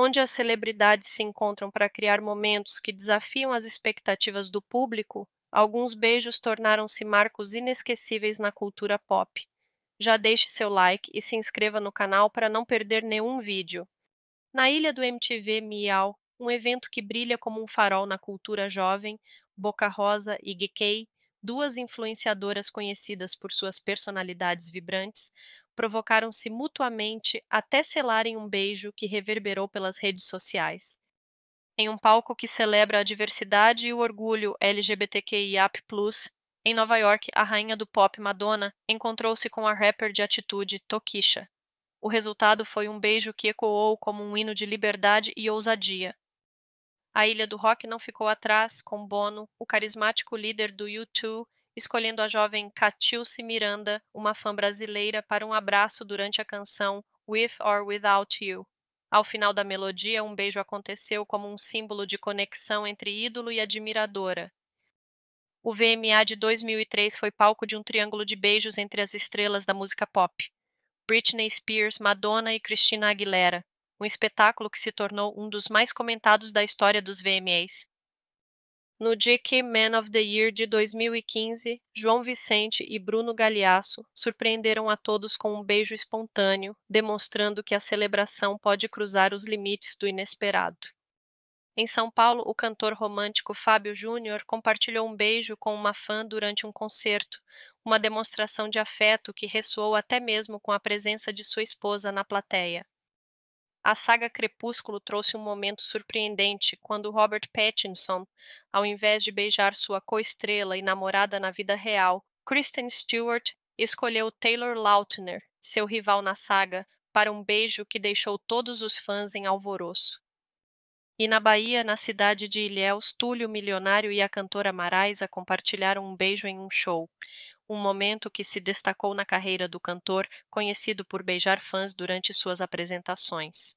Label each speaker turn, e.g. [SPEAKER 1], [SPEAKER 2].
[SPEAKER 1] onde as celebridades se encontram para criar momentos que desafiam as expectativas do público, alguns beijos tornaram-se marcos inesquecíveis na cultura pop. Já deixe seu like e se inscreva no canal para não perder nenhum vídeo. Na ilha do MTV Miau, um evento que brilha como um farol na cultura jovem, Boca Rosa e Gekei, duas influenciadoras conhecidas por suas personalidades vibrantes, provocaram-se mutuamente até selarem um beijo que reverberou pelas redes sociais. Em um palco que celebra a diversidade e o orgulho LGBTQIA+, em Nova York, a rainha do pop Madonna encontrou-se com a rapper de atitude Tokisha. O resultado foi um beijo que ecoou como um hino de liberdade e ousadia, a Ilha do Rock não ficou atrás, com Bono, o carismático líder do U2 escolhendo a jovem Catilce Miranda, uma fã brasileira, para um abraço durante a canção With or Without You. Ao final da melodia, um beijo aconteceu como um símbolo de conexão entre ídolo e admiradora. O VMA de 2003 foi palco de um triângulo de beijos entre as estrelas da música pop: Britney Spears, Madonna e Christina Aguilera, um espetáculo que se tornou um dos mais comentados da história dos VMAs. No DIC Man of the Year de 2015, João Vicente e Bruno Galeasso surpreenderam a todos com um beijo espontâneo, demonstrando que a celebração pode cruzar os limites do inesperado. Em São Paulo, o cantor romântico Fábio Júnior compartilhou um beijo com uma fã durante um concerto, uma demonstração de afeto que ressoou até mesmo com a presença de sua esposa na plateia. A saga Crepúsculo trouxe um momento surpreendente quando Robert Pattinson, ao invés de beijar sua coestrela e namorada na vida real, Kristen Stewart, escolheu Taylor Lautner, seu rival na saga, para um beijo que deixou todos os fãs em alvoroço. E na Bahia, na cidade de Ilhéus, Túlio Milionário e a cantora Maraisa compartilharam um beijo em um show um momento que se destacou na carreira do cantor, conhecido por beijar fãs durante suas apresentações.